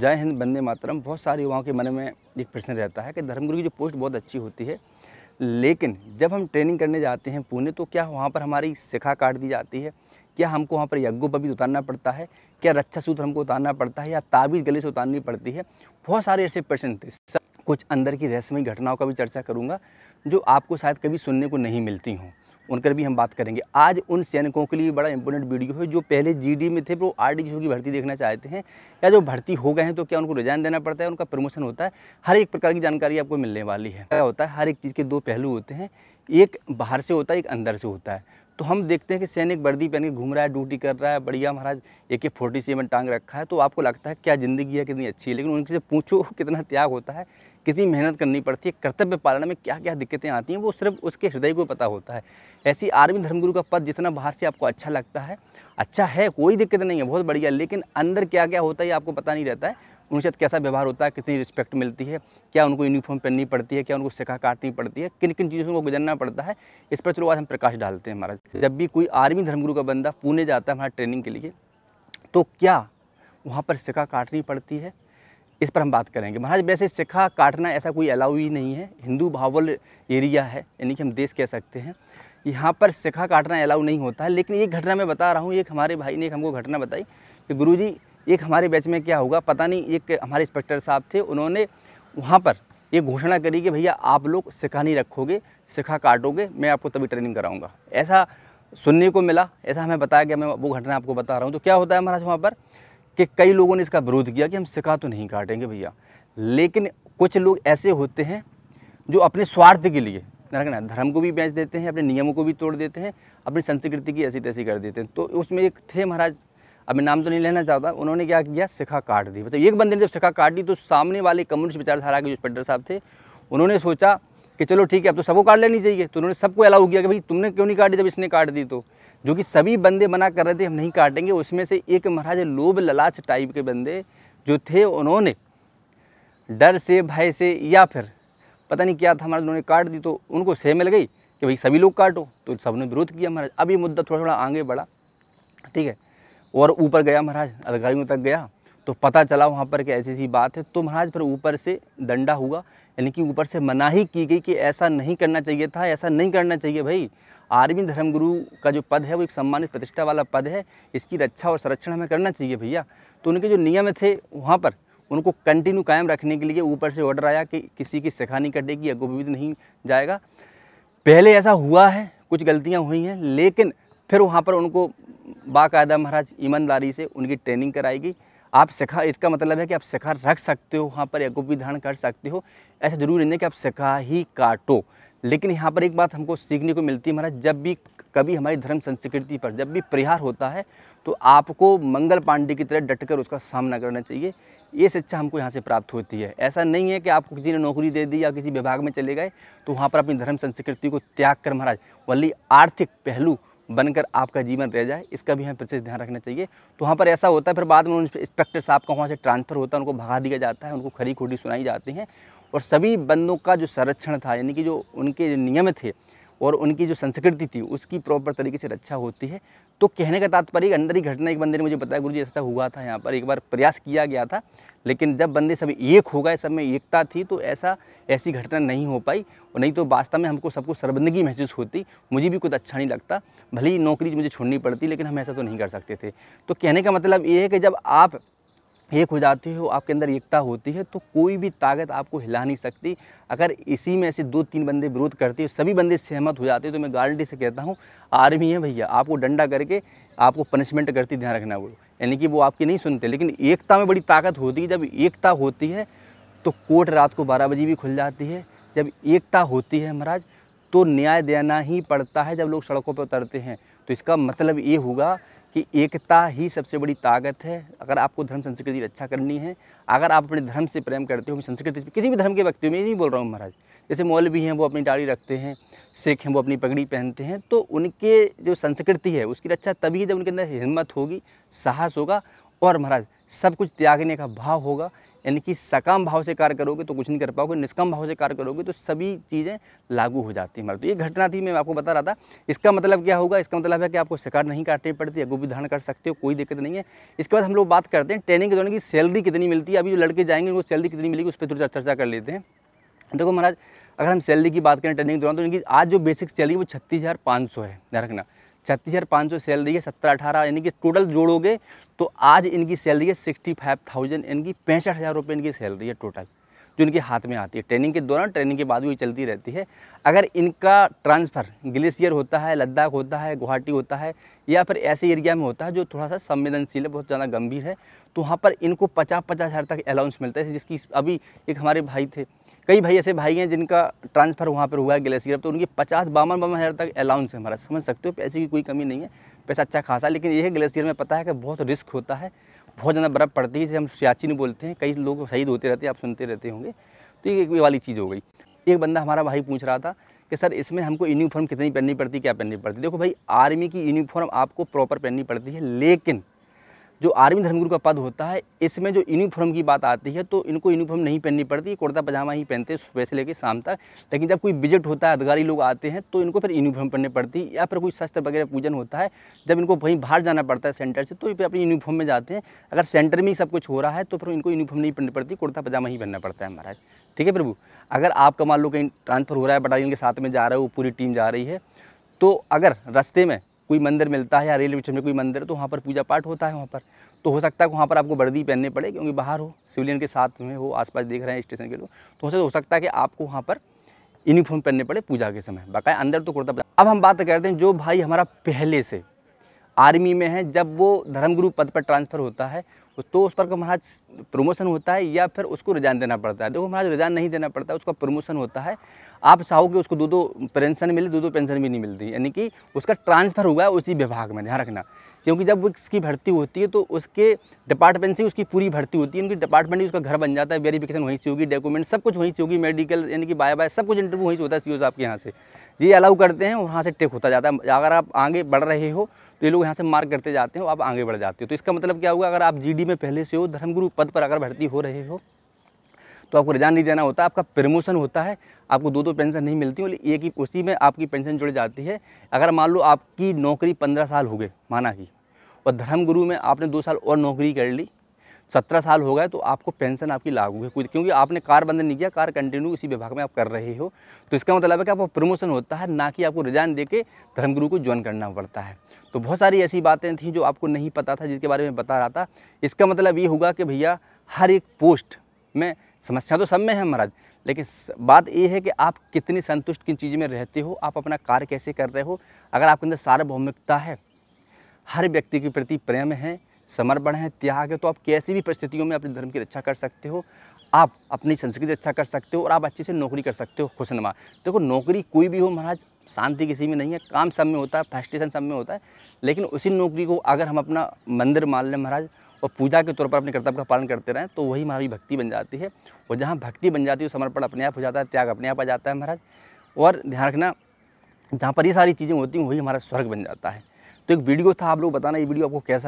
जय हिंद बंदे मातरम बहुत सारे युवाओं के मन में एक प्रश्न रहता है कि धर्मगुरु की जो पोस्ट बहुत अच्छी होती है लेकिन जब हम ट्रेनिंग करने जाते हैं पुणे तो क्या वहाँ पर हमारी शिखा काट दी जाती है क्या हमको वहाँ पर यज्ञोपवीत उतारना पड़ता है क्या रक्षा सूत्र हमको उतारना पड़ता है या ताबीज गले से उतारनी पड़ती है बहुत सारे ऐसे प्रश्न थे कुछ अंदर की रहस्यमय घटनाओं का भी चर्चा करूँगा जो आपको शायद कभी सुनने को नहीं मिलती हूँ उन पर भी हम बात करेंगे आज उन सैनिकों के लिए बड़ा इंपॉर्टेंट वीडियो है जो पहले जीडी में थे वो आर डी की भर्ती देखना चाहते हैं या जो भर्ती हो गए हैं तो क्या उनको रिजाइन देना पड़ता है उनका प्रमोशन होता है हर एक प्रकार की जानकारी आपको मिलने वाली है क्या होता है हर एक चीज़ के दो पहलू होते हैं एक बाहर से होता है एक अंदर से होता है तो हम देखते हैं कि सैनिक वर्दी पहन के घूम रहा है ड्यूटी कर रहा है बढ़िया महाराज ए के फोर्टी सेवन टांग रखा है तो आपको लगता है क्या ज़िंदगी है कितनी अच्छी है लेकिन उनसे पूछो कितना त्याग होता है कितनी मेहनत करनी पड़ती है कर्तव्य पालन में क्या क्या दिक्कतें आती हैं वो सिर्फ उसके हृदय को पता होता है ऐसी आर्मी धर्मगुरु का पद जितना बाहर से आपको अच्छा लगता है अच्छा है कोई दिक्कत नहीं है बहुत बढ़िया लेकिन अंदर क्या क्या होता है आपको पता नहीं रहता है उनके साथ कैसा व्यवहार होता है कितनी रिस्पेक्ट मिलती है क्या उनको यूनिफॉर्म पहननी पड़ती है क्या उनको सिखा काटनी पड़ती है किन किन चीज़ों को गुजरना पड़ता है इस पर चलो आज हम प्रकाश डालते हैं महाराज जब भी कोई आर्मी धर्मगुरु का बंदा पुणे जाता है हमारा ट्रेनिंग के लिए तो क्या वहाँ पर सिखा काटनी पड़ती है इस पर हम बात करेंगे महाराज वैसे सिखा काटना ऐसा कोई अलाउ ही नहीं है हिंदू भावल एरिया है यानी कि हम देश कह सकते हैं यहाँ पर सिखा काटना अलाउ नहीं होता है लेकिन एक घटना मैं बता रहा हूँ एक हमारे भाई ने एक हमको घटना बताई कि गुरुजी एक हमारे बैच में क्या होगा पता नहीं एक हमारे इंस्पेक्टर साहब थे उन्होंने वहाँ पर ये घोषणा करी कि भैया आप लोग सिखा नहीं रखोगे सिखा काटोगे मैं आपको तभी ट्रेनिंग कराऊंगा ऐसा सुनने को मिला ऐसा हमें बताया गया मैं वो घटना आपको बता रहा हूँ तो क्या होता है महाराज वहाँ पर कि कई लोगों ने इसका विरोध किया कि हम सिखा तो नहीं काटेंगे भैया लेकिन कुछ लोग ऐसे होते हैं जो अपने स्वार्थ के लिए ना धर्म को भी बेच देते हैं अपने नियमों को भी तोड़ देते हैं अपनी संस्कृति की ऐसी तैसी कर देते हैं तो उसमें एक थे महाराज अब मैं नाम तो नहीं लेना चाहता उन्होंने क्या किया शिखा काट दी मतलब एक बंदे ने जब शिखा काट दी तो सामने वाले कम्युनिस्ट विचारधारा के जो स्पेंडर साहब थे उन्होंने सोचा कि चलो ठीक है अब तो सबको काट लेनी चाहिए तो उन्होंने सबको अलाउ किया कि भाई तुमने क्यों नहीं काटी जब इसने काट दी तो जो कि सभी बंदे मना कर रहे थे हम नहीं काटेंगे उसमें से एक महाराज लोभ ललाच टाइप के बंदे जो थे उन्होंने डर से भय से या फिर पता नहीं क्या था हमारा उन्होंने काट दी तो उनको सह मिल गई कि भाई सभी लोग काटो तो सब ने विरोध किया महाराज अभी मुद्दा थोड़ा थोड़ा आगे बढ़ा ठीक है और ऊपर गया महाराज अधिकारियों तक गया तो पता चला वहाँ पर कि ऐसी ऐसी बात है तो महाराज फिर ऊपर से डंडा हुआ यानी कि ऊपर से मनाही की गई कि ऐसा नहीं करना चाहिए था ऐसा नहीं करना चाहिए भाई आर्मी धर्मगुरु का जो पद है वो एक सम्मानित प्रतिष्ठा वाला पद है इसकी रक्षा और संरक्षण हमें करना चाहिए भैया तो उनके जो नियम थे वहाँ पर उनको कंटिन्यू कायम रखने के लिए ऊपर से ऑर्डर आया कि किसी की सिखा नहीं कटेगी अगो भी नहीं जाएगा पहले ऐसा हुआ है कुछ गलतियाँ हुई हैं लेकिन फिर वहाँ पर उनको बाकायदा महाराज ईमानदारी से उनकी ट्रेनिंग कराएगी आप सिखा इसका मतलब है कि आप सिखा रख सकते हो वहाँ पर यज्ञोप भी धारण कर सकते हो ऐसा ज़रूरी नहीं कि आप सिखा ही काटो लेकिन यहाँ पर एक बात हमको सीखने को मिलती है महाराज जब भी कभी हमारी धर्म संस्कृति पर जब भी प्रहार होता है तो आपको मंगल पांडे की तरह डटकर उसका सामना करना चाहिए ये शिक्षा हमको यहाँ से प्राप्त होती है ऐसा नहीं है कि आपको किसी ने नौकरी दे दी या किसी विभाग में चले गए तो वहाँ पर अपनी धर्म संस्कृति को त्याग कर महाराज वल्ली आर्थिक पहलू बनकर आपका जीवन रह जाए इसका भी हमें प्रचेष ध्यान रखना चाहिए तो वहाँ पर ऐसा होता है फिर बाद में उन इंस्पेक्टर साहब का वहाँ से ट्रांसफ़र होता है उनको भगा दिया जाता है उनको खरी खोटी सुनाई जाती हैं और सभी बंदों का जो संरक्षण था यानी कि जो उनके जो नियम थे और उनकी जो संस्कृति थी उसकी प्रॉपर तरीके से रक्षा होती है तो कहने का तात्पर्य अंदर ही घटना एक बंदे ने मुझे बताया गुरु जी ऐसा हुआ था यहाँ पर एक बार प्रयास किया गया था लेकिन जब बंदे सब एक हो गए सब में एकता थी तो ऐसा ऐसी घटना नहीं हो पाई और नहीं तो वास्तव में हमको सबको शर्मिंदगी महसूस होती मुझे भी कुछ अच्छा नहीं लगता भले ही नौकरी मुझे छोड़नी पड़ती लेकिन हम ऐसा तो नहीं कर सकते थे तो कहने का मतलब ये है कि जब आप एक हो जाते हो आपके अंदर एकता होती है तो कोई भी ताकत आपको हिला नहीं सकती अगर इसी में से दो तीन बंदे विरोध करते हो सभी बंदे सहमत हो जाते हो तो मैं गारंटी से कहता हूँ आर्मी है भैया आपको डंडा करके आपको पनिशमेंट करती ध्यान रखना वो यानी कि वो आपकी नहीं सुनते लेकिन एकता में बड़ी ताकत होती है जब एकता होती है तो कोर्ट रात को बारह बजे भी खुल जाती है जब एकता होती है महाराज तो न्याय देना ही पड़ता है जब लोग सड़कों पर उतरते हैं तो इसका मतलब ये होगा कि एकता ही सबसे बड़ी ताकत है अगर आपको धर्म संस्कृति रक्षा करनी है अगर आप अपने धर्म से प्रेम करते हो संस्कृति किसी भी धर्म के व्यक्ति में नहीं बोल रहा हूँ महाराज जैसे मौलवी हैं वो अपनी डाढ़ी रखते हैं सिख हैं वो अपनी पगड़ी पहनते हैं तो उनके जो संस्कृति है उसकी रक्षा तभी जब उनके अंदर हिम्मत होगी साहस होगा और महाराज सब कुछ त्यागने का भाव होगा यानी कि सकाम भाव से कार्य करोगे तो कुछ नहीं कर पाओगे निष्काम भाव से कार्य करोगे तो सभी चीज़ें लागू हो जाती हैं तो ये घटना थी मैं आपको बता रहा था इसका मतलब क्या होगा इसका मतलब है कि आपको शिकार नहीं काटनी पड़ती है गोभी धारण कर सकते हो कोई दिक्कत नहीं है इसके बाद हम लोग बात करते हैं ट्रेनिंग के दौरान की सैलरी कितनी मिलती है अभी जो लड़के जाएंगे उनको सैलरी कितनी मिलेगी उस पर थोड़ी चर्चा कर लेते हैं देखो महाराज अगर हम सैलरी की बात करें ट्रेनिंग के दौरान तो इनकी आज जो बेसिक सैलरी वो छत्तीस हज़ार पाँच सौ है रखना छत्तीस हज़ार पाँच सौ सैलरी है सत्तर अठारह यानी कि टोटल जोड़ोगे तो आज इनकी सैलरी है सिक्सटी फाइव थाउजेंड इनकी पैंसठ हज़ार रुपये इनकी सैलरी है टोटल जो इनके हाथ में आती है ट्रेनिंग के दौरान ट्रेनिंग के बाद भी चलती रहती है अगर इनका ट्रांसफ़र ग्लेशियर होता है लद्दाख होता है गुवाहाटी होता है या फिर ऐसे एरिया में होता है जो थोड़ा सा संवेदनशील है बहुत ज़्यादा गंभीर है तो वहाँ पर इनको पचास पचास हज़ार तक अलाउंस मिलता है जिसकी अभी एक हमारे भाई थे कई भाई ऐसे भाई हैं जिनका ट्रांसफ़र वहाँ पर हुआ है ग्लेशियर तो उनकी पचास बावन बावन हज़ार तक अलाउंस है हमारा समझ सकते हो पैसे की कोई कमी नहीं है पैसा अच्छा खासा लेकिन यह ग्लेशियर में पता है कि बहुत रिस्क होता है बहुत ज़्यादा बर्फ़ पड़ती है जिसे हम सियाचिन बोलते हैं कई लोग शहीद होते रहते हैं आप सुनते रहते होंगे तो ये एक वाली चीज़ हो गई एक बंदा हमारा भाई पूछ रहा था कि सर इसमें हमको यूनिफॉर्म कितनी पहननी पड़ती क्या पहननी पड़ती देखो भाई आर्मी की यूनिफॉर्म आपको प्रॉपर पहननी पड़ती है लेकिन जो आर्मी धर्मगुरु का पद होता है इसमें जो यूनिफॉर्म की बात आती है तो इनको यूनिफॉर्म नहीं पहननी पड़ती कुर्ता पजामा ही पहनते हैं सुबह से लेकर शाम तक लेकिन जब कोई विजिट होता है अधिकारी लोग आते हैं तो इनको फिर यूनिफॉर्म पहननी पड़ती है या फिर कोई शस्त्र वगैरह पूजन होता है जब इनको वहीं बाहर जाना पड़ता है सेंटर से तो फिर अपनी यूनिफॉर्म में जाते हैं अगर सेंटर में ही सब कुछ हो रहा है तो फिर इनको यूनिफॉर्म नहीं पहननी पड़ती कुर्ता पजामा ही पहनना पड़ता है महाराज ठीक है प्रभु अगर आपका मान लो कहीं ट्रांसफ़र हो रहा है बटालियन के साथ में जा रहे हो पूरी टीम जा रही है तो अगर रास्ते में कोई मंदिर मिलता है या रेलवे स्टेशन में कोई मंदिर तो वहाँ पर पूजा पाठ होता है वहाँ पर तो हो सकता है वहाँ पर आपको वर्दी पहनने पड़े क्योंकि बाहर हो सिविलियन के साथ में हो आसपास देख रहे हैं स्टेशन के लोग तो हो सकता है कि आपको वहाँ पर यूनिफॉर्म पहनने पड़े पूजा के समय बाकाय अंदर तो कुर्ता अब हम बात करते हैं जो भाई हमारा पहले से आर्मी में है जब वो धर्मगुरु पद पर ट्रांसफ़र होता है तो उस पर महाराज प्रमोशन होता है या फिर उसको रिजाइन देना पड़ता है देखो महाराज रिजाइन नहीं देना पड़ता है उसका प्रमोशन होता है आप चाहोगे उसको दो दो पेंशन मिले दो दो पेंशन भी नहीं मिलती यानी कि उसका ट्रांसफ़र हुआ है उसी विभाग में ध्यान रखना क्योंकि जब उसकी भर्ती होती है तो उसके डिपार्टमेंट से उसकी पूरी भर्ती होती है उनकी डिपार्टमेंट ही उसका घर बन जाता है वेरीफिकेशन वहीं से होगी डॉक्यूमेंट सब कुछ वहीं से होगी मेडिकल यानी कि बाय बाय सब कुछ इंटरव्यू वहीं से होता है सी e साहब के यहाँ से ये अलाउ करते हैं वहाँ से टेक होता जाता है अगर आप आगे बढ़ रहे हो तो ये लोग यहाँ से मार्क करते जाते हो आप आगे बढ़ जाते हो तो इसका मतलब क्या हुआ अगर आप जी में पहले से हो धर्मगुरु पद पर अगर भर्ती हो रहे हो तो आपको रिजाइन नहीं देना होता आपका प्रमोशन होता है आपको दो दो पेंशन नहीं मिलती बोले एक ही उसी में आपकी पेंशन जुड़ जाती है अगर मान लो आपकी नौकरी पंद्रह साल हो गए माना कि और धर्मगुरु में आपने दो साल और नौकरी कर ली सत्रह साल हो गए तो आपको पेंशन आपकी लागू है क्योंकि आपने कार बंद नहीं किया कार कंटिन्यू इसी विभाग में आप कर रहे हो तो इसका मतलब है कि आपको प्रमोशन होता है ना कि आपको रिजाइन दे के धर्मगुरु को ज्वाइन करना पड़ता है तो बहुत सारी ऐसी बातें थी जो आपको नहीं पता था जिसके बारे में बता रहा था इसका मतलब ये होगा कि भैया हर एक पोस्ट में समस्या तो सब में है महाराज लेकिन बात ये है कि आप कितनी संतुष्ट किन चीज़ में रहते हो आप अपना कार्य कैसे कर रहे हो अगर आपके अंदर सार्वभौमिकता है हर व्यक्ति के प्रति प्रेम है समर्पण है त्याग है तो आप कैसी भी परिस्थितियों में अपने धर्म की रक्षा कर सकते हो आप अपनी संस्कृति अच्छा कर सकते हो और आप अच्छे से नौकरी कर सकते हो खुशनुमा देखो नौकरी कोई भी हो महाराज शांति किसी में नहीं है काम सब में होता है फैस्टेशन सब में होता है लेकिन उसी नौकरी को अगर हम अपना मंदिर मान लें महाराज और पूजा के तौर पर अपने कर्तव्य का पालन करते रहें तो वही हमारी भक्ति बन जाती है और जहाँ भक्ति बन जाती है समर्पण अपने आप हो जाता है त्याग अपने आप आ जाता है महाराज और ध्यान रखना जहाँ पर ये सारी चीज़ें होती हैं वही हमारा स्वर्ग बन जाता है तो एक वीडियो था आप लोग बताना ये वीडियो आपको कैसा